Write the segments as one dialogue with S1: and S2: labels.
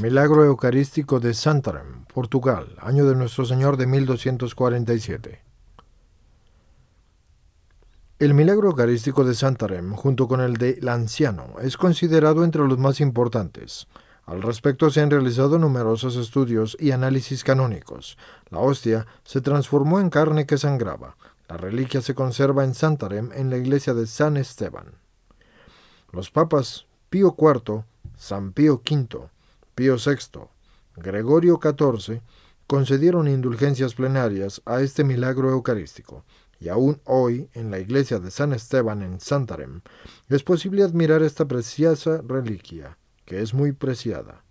S1: Milagro Eucarístico de Santarém, Portugal, año de Nuestro Señor de 1247. El milagro eucarístico de Santarém, junto con el del anciano, es considerado entre los más importantes. Al respecto se han realizado numerosos estudios y análisis canónicos. La hostia se transformó en carne que sangraba. La reliquia se conserva en Santarém, en la iglesia de San Esteban. Los papas Pío IV, San Pío V, Pío VI, Gregorio XIV, concedieron indulgencias plenarias a este milagro eucarístico, y aún hoy, en la iglesia de San Esteban en Santarem, es posible admirar esta preciosa reliquia, que es muy preciada.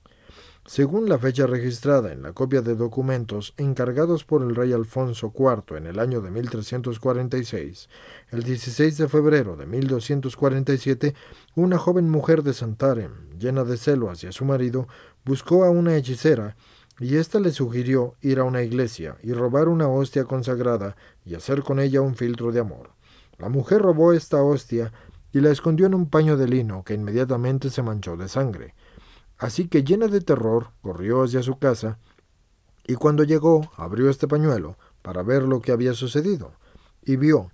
S1: Según la fecha registrada en la copia de documentos encargados por el rey Alfonso IV en el año de 1346, el 16 de febrero de 1247, una joven mujer de Santarem, llena de celo hacia su marido, buscó a una hechicera y ésta le sugirió ir a una iglesia y robar una hostia consagrada y hacer con ella un filtro de amor. La mujer robó esta hostia y la escondió en un paño de lino que inmediatamente se manchó de sangre. Así que llena de terror, corrió hacia su casa, y cuando llegó, abrió este pañuelo para ver lo que había sucedido, y vio,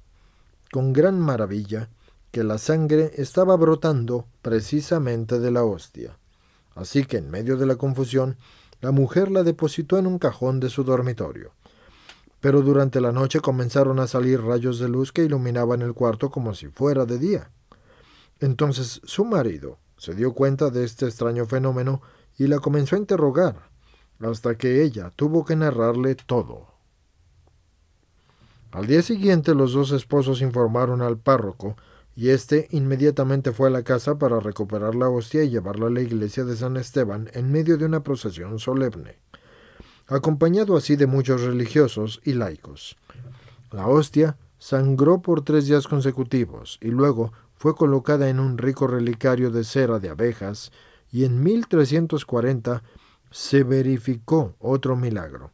S1: con gran maravilla, que la sangre estaba brotando precisamente de la hostia. Así que en medio de la confusión, la mujer la depositó en un cajón de su dormitorio. Pero durante la noche comenzaron a salir rayos de luz que iluminaban el cuarto como si fuera de día. Entonces su marido, se dio cuenta de este extraño fenómeno y la comenzó a interrogar, hasta que ella tuvo que narrarle todo. Al día siguiente los dos esposos informaron al párroco, y éste inmediatamente fue a la casa para recuperar la hostia y llevarla a la iglesia de San Esteban en medio de una procesión solemne, acompañado así de muchos religiosos y laicos. La hostia sangró por tres días consecutivos y luego fue colocada en un rico relicario de cera de abejas y en 1340 se verificó otro milagro.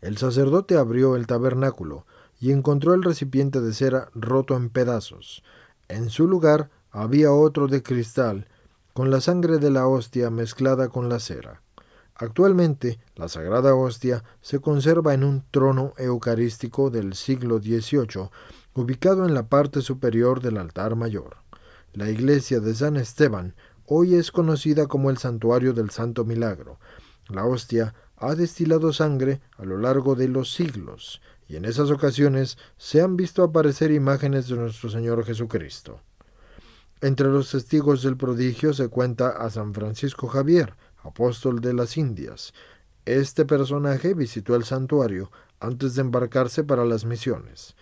S1: El sacerdote abrió el tabernáculo y encontró el recipiente de cera roto en pedazos. En su lugar había otro de cristal, con la sangre de la hostia mezclada con la cera. Actualmente, la Sagrada Hostia se conserva en un trono eucarístico del siglo XVIII ubicado en la parte superior del altar mayor. La iglesia de San Esteban hoy es conocida como el santuario del Santo Milagro. La hostia ha destilado sangre a lo largo de los siglos, y en esas ocasiones se han visto aparecer imágenes de nuestro Señor Jesucristo. Entre los testigos del prodigio se cuenta a San Francisco Javier, apóstol de las Indias. Este personaje visitó el santuario antes de embarcarse para las misiones.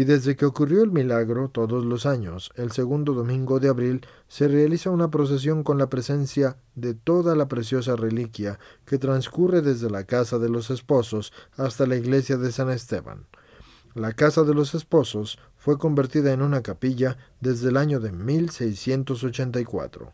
S1: Y desde que ocurrió el milagro, todos los años, el segundo domingo de abril, se realiza una procesión con la presencia de toda la preciosa reliquia que transcurre desde la casa de los esposos hasta la iglesia de San Esteban. La casa de los esposos fue convertida en una capilla desde el año de 1684.